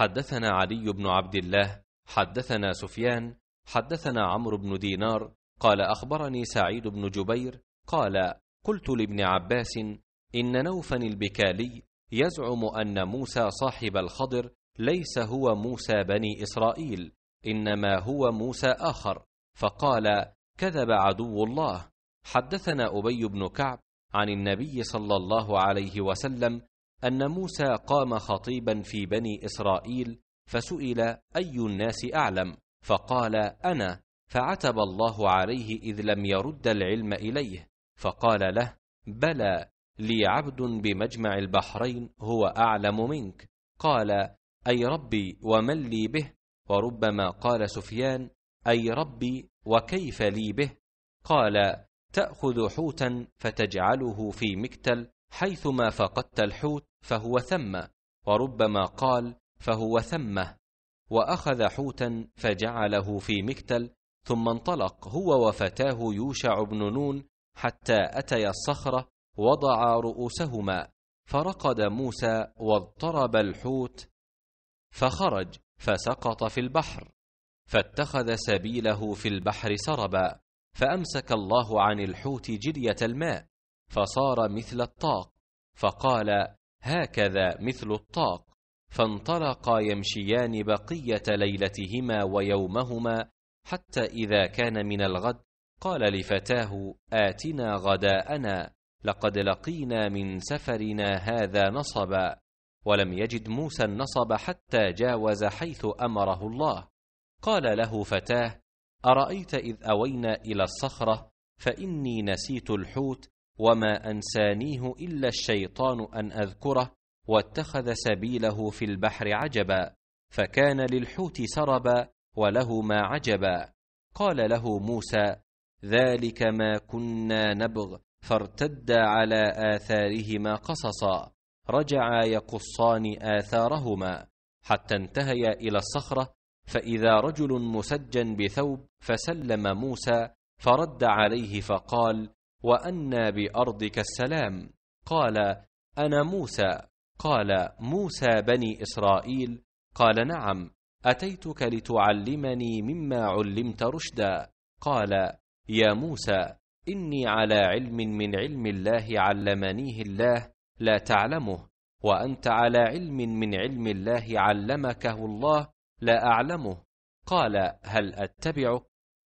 حدثنا علي بن عبد الله حدثنا سفيان حدثنا عمرو بن دينار قال اخبرني سعيد بن جبير قال قلت لابن عباس ان نوفا البكالي يزعم ان موسى صاحب الخضر ليس هو موسى بني اسرائيل انما هو موسى اخر فقال كذب عدو الله حدثنا ابي بن كعب عن النبي صلى الله عليه وسلم ان موسى قام خطيبا في بني اسرائيل فسئل اي الناس اعلم فقال انا فعتب الله عليه اذ لم يرد العلم اليه فقال له بلى لي عبد بمجمع البحرين هو اعلم منك قال اي ربي ومن لي به وربما قال سفيان اي ربي وكيف لي به قال تاخذ حوتا فتجعله في مكتل حيثما فقدت الحوت فهو ثم وربما قال فهو ثمه واخذ حوتا فجعله في مكتل ثم انطلق هو وفتاه يوشع بن نون حتى اتيا الصخره وضعا رؤوسهما فرقد موسى واضطرب الحوت فخرج فسقط في البحر فاتخذ سبيله في البحر سربا فامسك الله عن الحوت جريه الماء فصار مثل الطاق فقال هكذا مثل الطاق فانطلقا يمشيان بقيه ليلتهما ويومهما حتى اذا كان من الغد قال لفتاه اتنا غداءنا لقد لقينا من سفرنا هذا نصبا ولم يجد موسى النصب حتى جاوز حيث امره الله قال له فتاه ارايت اذ اوينا الى الصخره فاني نسيت الحوت وما أنسانيه إلا الشيطان أن أذكره واتخذ سبيله في البحر عجبا فكان للحوت سربا وله ما عجبا قال له موسى ذلك ما كنا نبغ فارتدا على آثارهما قصصا رجعا يقصان آثارهما حتى انتهيا إلى الصخرة فإذا رجل مسجن بثوب فسلم موسى فرد عليه فقال وأنا بأرضك السلام قال أنا موسى قال موسى بني إسرائيل قال نعم أتيتك لتعلمني مما علمت رشدا قال يا موسى إني على علم من علم الله علمنيه الله لا تعلمه وأنت على علم من علم الله علمكه الله لا أعلمه قال هل أتبعك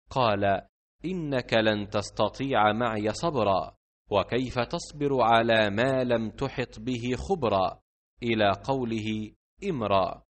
قال إنك لن تستطيع معي صبرا وكيف تصبر على ما لم تحط به خبرا إلى قوله إمرا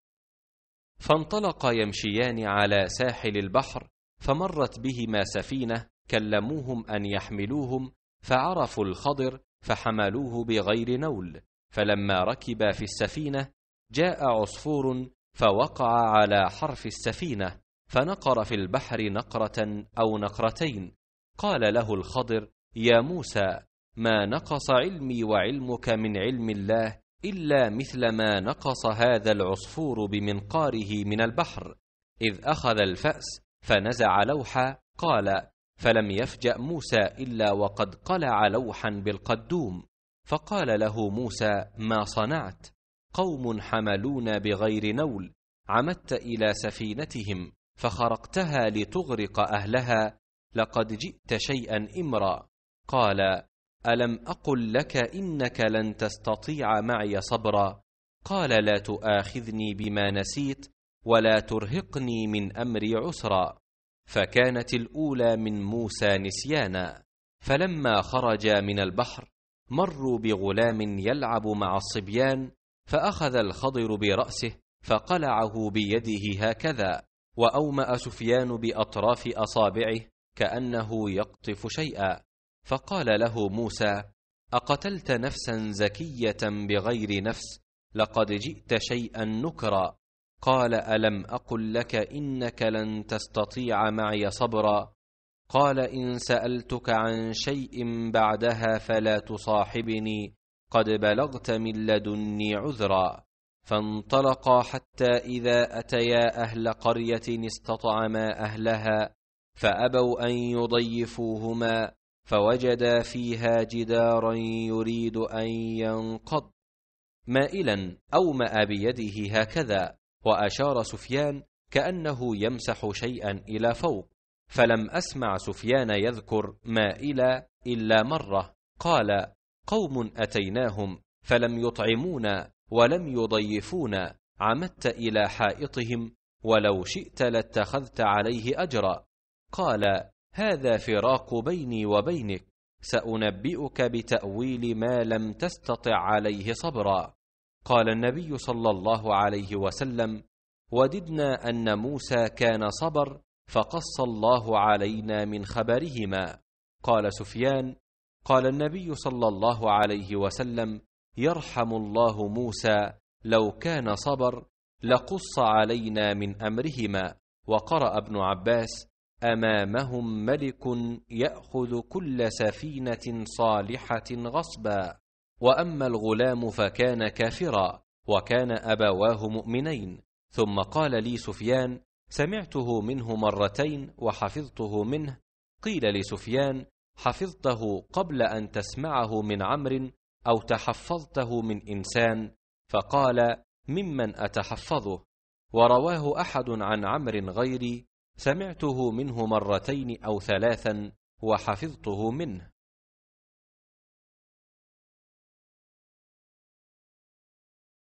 فانطلق يمشيان على ساحل البحر فمرت بهما سفينة كلموهم أن يحملوهم فعرفوا الخضر فحملوه بغير نول فلما ركبا في السفينة جاء عصفور فوقع على حرف السفينة فنقر في البحر نقرة أو نقرتين قال له الخضر يا موسى ما نقص علمي وعلمك من علم الله إلا مثل ما نقص هذا العصفور بمنقاره من البحر إذ أخذ الفأس فنزع لوحا قال فلم يفجأ موسى إلا وقد قلع لوحا بالقدوم فقال له موسى ما صنعت قوم حملونا بغير نول عمدت إلى سفينتهم فخرقتها لتغرق اهلها لقد جئت شيئا امرا قال الم اقل لك انك لن تستطيع معي صبرا قال لا تؤاخذني بما نسيت ولا ترهقني من امري عسرا فكانت الاولى من موسى نسيانا فلما خرجا من البحر مروا بغلام يلعب مع الصبيان فاخذ الخضر براسه فقلعه بيده هكذا واوما سفيان باطراف اصابعه كانه يقطف شيئا فقال له موسى اقتلت نفسا زكيه بغير نفس لقد جئت شيئا نكرا قال الم اقل لك انك لن تستطيع معي صبرا قال ان سالتك عن شيء بعدها فلا تصاحبني قد بلغت من لدني عذرا فانطلقا حتى اذا اتيا اهل قريه استطعما اهلها فابوا ان يضيفوهما فوجدا فيها جدارا يريد ان ينقض مائلا اوما بيده هكذا واشار سفيان كانه يمسح شيئا الى فوق فلم اسمع سفيان يذكر مائلا الا مره قال قوم اتيناهم فلم يطعمونا ولم يضيفونا عمدت إلى حائطهم ولو شئت لاتخذت عليه أجرا قال هذا فراق بيني وبينك سأنبئك بتأويل ما لم تستطع عليه صبرا قال النبي صلى الله عليه وسلم وددنا أن موسى كان صبر فقص الله علينا من خبرهما قال سفيان قال النبي صلى الله عليه وسلم يرحم الله موسى لو كان صبر لقص علينا من امرهما وقرا ابن عباس امامهم ملك ياخذ كل سفينه صالحه غصبا واما الغلام فكان كافرا وكان ابواه مؤمنين ثم قال لي سفيان سمعته منه مرتين وحفظته منه قيل لسفيان حفظته قبل ان تسمعه من عمرو او تحفظته من انسان فقال ممن اتحفظه ورواه احد عن عمرو غيري سمعته منه مرتين او ثلاثا وحفظته منه